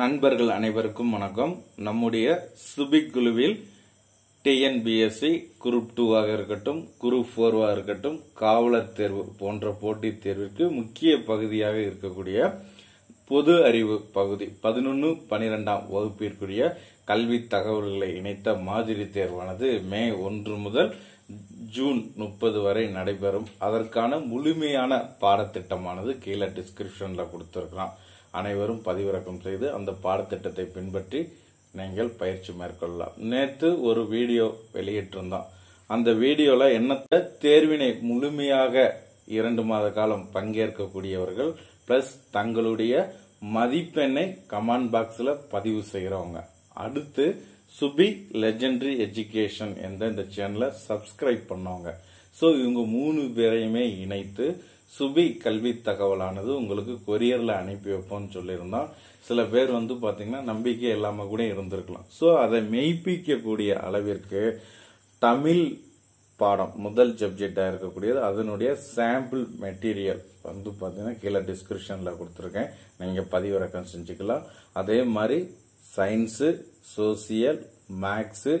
நண்பர்கள் அனைவருக்கும் வணக்கம் நம்முடைய சுபிக் குழுவில் டிஎன்பிஎஸ்சி குரூப் டூவாக இருக்கட்டும் குரூப் ஃபோர்வாக இருக்கட்டும் காவலர் தேர்வு போன்ற போட்டித் தேர்விற்கு முக்கிய பகுதியாக இருக்கக்கூடிய பொது அறிவு பகுதி பதினொன்று பனிரெண்டாம் வகுப்பிற்குரிய கல்வி தகவல்களை இணைத்த மாதிரி தேர்வானது மே ஒன்று முதல் ஜூன் முப்பது வரை நடைபெறும் அதற்கான முழுமையான பாடத்திட்டமானது கீழே டிஸ்கிரிப்ஷனில் கொடுத்துருக்கலாம் அனைவரும் பதிவிறக்கம் செய்து அந்த பாடத்திட்டத்தை பின்பற்றி நீங்கள் பயிற்சி மேற்கொள்ளலாம் நேற்று ஒரு வீடியோ வெளியிட்டிருந்தோம் அந்த வீடியோவில் என்னத்தை தேர்வினை முழுமையாக இரண்டு மாத காலம் பங்கேற்கக்கூடியவர்கள் பிளஸ் தங்களுடைய மதிப்பெண்ணை கமெண்ட் பாக்ஸில் பதிவு செய்கிறவங்க அடுத்து சுபி லெஜெண்டரி எஜுகேஷன் என்ற இந்த சேனலை சப்ஸ்கிரைப் பண்ணவங்க ஸோ இவங்க மூணு பேரையுமே இணைத்து சுபி கல்வி தகவலானது உங்களுக்கு கொரியரில் அனுப்பி வைப்போம்னு சொல்லியிருந்தோம் சில பேர் வந்து பார்த்தீங்கன்னா நம்பிக்கை இல்லாமல் கூட இருந்திருக்கலாம் ஸோ அதை மெய்ப்பிக்கக்கூடிய அளவிற்கு தமிழ் பாடம் முதல் சப்ஜெக்டாக இருக்கக்கூடியது அதனுடைய சாம்பிள் மெட்டீரியல் வந்து பார்த்தீங்கன்னா கீழே டிஸ்கிரிப்ஷனில் கொடுத்துருக்கேன் நீங்கள் பதிவிறக்கம் செஞ்சுக்கலாம் அதே மாதிரி சயின்ஸு சோசியல் மேக்ஸு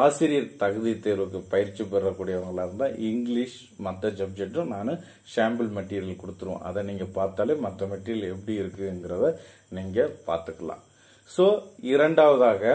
ஆசிரியர் தகுதி தேர்வுக்கு பயிற்சி பெறக்கூடியவங்களாக இருந்தால் இங்கிலீஷ் மற்ற சப்ஜெக்ட்டும் நான் சாம்பிள் மெட்டீரியல் கொடுத்துருவோம் அதை நீங்கள் பார்த்தாலே மற்ற மெட்டீரியல் எப்படி இருக்குங்கிறத நீங்கள் பார்த்துக்கலாம் ஸோ இரண்டாவதாக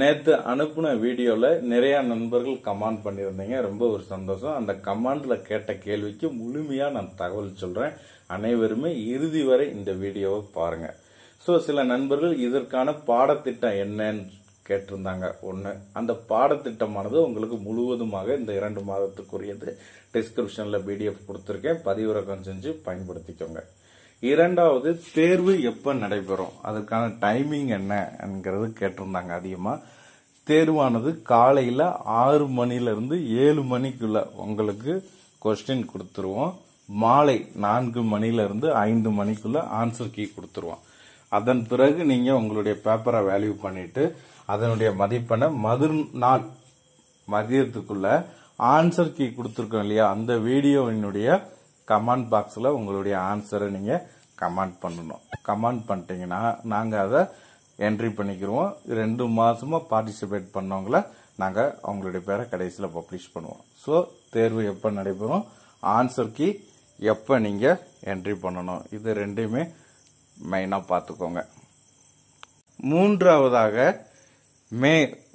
நேற்று அனுப்பின வீடியோவில் நிறையா நண்பர்கள் கமாண்ட் பண்ணியிருந்தீங்க ரொம்ப ஒரு சந்தோஷம் அந்த கமாண்டில் கேட்ட கேள்விக்கு முழுமையாக நான் தகவல் சொல்கிறேன் அனைவருமே இறுதி வரை இந்த வீடியோவை பாருங்கள் ஸோ சில நண்பர்கள் இதற்கான பாடத்திட்டம் என்னன்னு கேட்டிருந்தாங்க ஒன்று அந்த பாடத்திட்டமானது உங்களுக்கு முழுவதுமாக இந்த இரண்டு மாதத்துக்குரியது டிஸ்கிரிப்ஷனில் பிடிஎஃப் கொடுத்துருக்கேன் பதிவிறக்கம் செஞ்சு பயன்படுத்திக்கோங்க இரண்டாவது தேர்வு எப்போ நடைபெறும் அதுக்கான டைமிங் என்னங்கிறது கேட்டிருந்தாங்க அதிகமாக தேர்வானது காலையில் ஆறு மணிலேருந்து ஏழு மணிக்குள்ள உங்களுக்கு கொஸ்டின் கொடுத்துருவோம் மாலை நான்கு மணிலேருந்து ஐந்து மணிக்குள்ள ஆன்சர் கீ கொடுத்துருவோம் அதன் பிறகு நீங்கள் உங்களுடைய பேப்பரை வேல்யூ பண்ணிவிட்டு அதனுடைய மதிப்பெண்ணை நாள் மதியத்துக்குள்ள ஆன்சர் கீ கொடுத்துருக்கோம் இல்லையா அந்த வீடியோவினுடைய கமெண்ட் பாக்ஸில் உங்களுடைய ஆன்சரை நீங்கள் கமெண்ட் பண்ணணும் கமெண்ட் பண்ணிட்டீங்கன்னா நாங்கள் அதை என்ட்ரி பண்ணிக்கிறோம் ரெண்டு மாதமாக பார்ட்டிசிபேட் பண்ணவங்கள நாங்கள் அவங்களுடைய பேரை கடைசியில் பப்ளிஷ் பண்ணுவோம் ஸோ தேர்வு எப்போ நடைபெறும் ஆன்சர் கீ எப்போ நீங்கள் என்ட்ரி பண்ணணும் இது ரெண்டையுமே மெயினாக பார்த்துக்கோங்க மூன்றாவதாக மே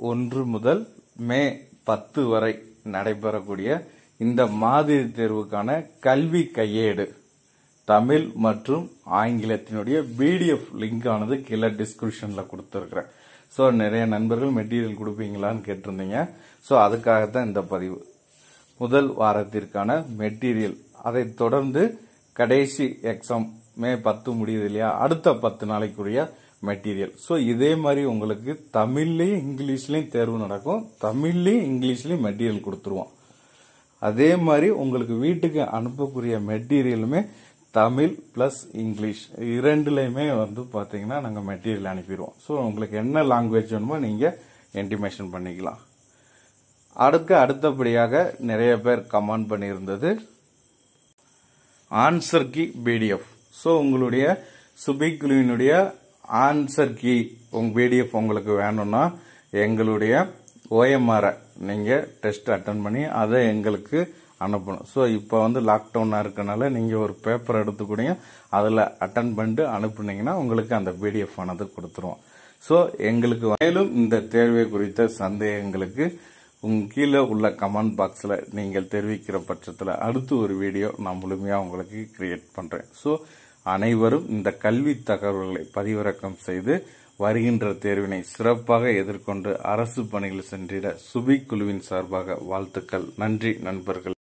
ஒன்று முதல் மே பத்து வரை நடைபெறக்கூடிய இந்த மாதிரி தேர்வுக்கான கல்வி கையேடு தமிழ் மற்றும் ஆங்கிலத்தினுடைய பிடிஎஃப் லிங்க் ஆனது கீழே டிஸ்கிரிப்ஷன்ல கொடுத்துருக்குறேன் ஸோ நிறைய நண்பர்கள் மெட்டீரியல் கொடுப்பீங்களான்னு கேட்டிருந்தீங்க ஸோ அதுக்காக தான் இந்த பதிவு முதல் வாரத்திற்கான மெட்டீரியல் அதை தொடர்ந்து கடைசி எக்ஸாம் மே பத்து முடியுது இல்லையா அடுத்த பத்து நாளைக்குரிய மெட்டீரியல் ஸோ இதே மாதிரி உங்களுக்கு தமிழ்லேயும் இங்கிலீஷ்லேயும் தேர்வு நடக்கும் தமிழ்லேயும் இங்கிலீஷ்லேயும் மெட்டீரியல் கொடுத்துருவோம் அதே மாதிரி உங்களுக்கு வீட்டுக்கு அனுப்பக்கூடிய மெட்டீரியலுமே தமிழ் ப்ளஸ் இங்கிலீஷ் இரண்டுலையுமே வந்து பார்த்தீங்கன்னா நாங்கள் மெட்டீரியல் அனுப்பிடுவோம் ஸோ உங்களுக்கு என்ன லாங்குவேஜ் வேணுமோ நீங்கள் என்டிமேஷன் பண்ணிக்கலாம் அடுக்க அடுத்தபடியாக நிறைய பேர் கமெண்ட் பண்ணியிருந்தது ஆன்சர் கி பிடிஎஃப் ஸோ உங்களுடைய சுபிக்குழுவினுடைய ஆன்சர் கீ உங்கள் பிடிஎஃப் உங்களுக்கு வேணும்னா எங்களுடைய ஓஎம்ஆரை நீங்கள் டெஸ்ட் அட்டன் பண்ணி அதை எங்களுக்கு அனுப்பணும் ஸோ இப்போ வந்து லாக்டவுனாக இருக்கனால நீங்கள் ஒரு பேப்பர் எடுத்துக்கூடிய அதில் அட்டன் பண்ணிட்டு அனுப்புனீங்கன்னா உங்களுக்கு அந்த பிடிஎஃப் ஆனது கொடுத்துருவோம் ஸோ எங்களுக்கு மேலும் இந்த தேர்வை குறித்த சந்தேகங்களுக்கு உங்க கீழே உள்ள கமெண்ட் பாக்ஸில் நீங்கள் தெரிவிக்கிற பட்சத்தில் அடுத்து ஒரு வீடியோ நான் முழுமையாக உங்களுக்கு கிரியேட் பண்ணுறேன் ஸோ அனைவரும் இந்த கல்வி தகவல்களை பதிவிறக்கம் செய்து வருகின்ற தேர்வினை சிறப்பாக எதிர்கொண்டு அரசு பணிகள் சென்றிட சுபி குழுவின் சார்பாக வாழ்த்துக்கள் நன்றி நண்பர்கள்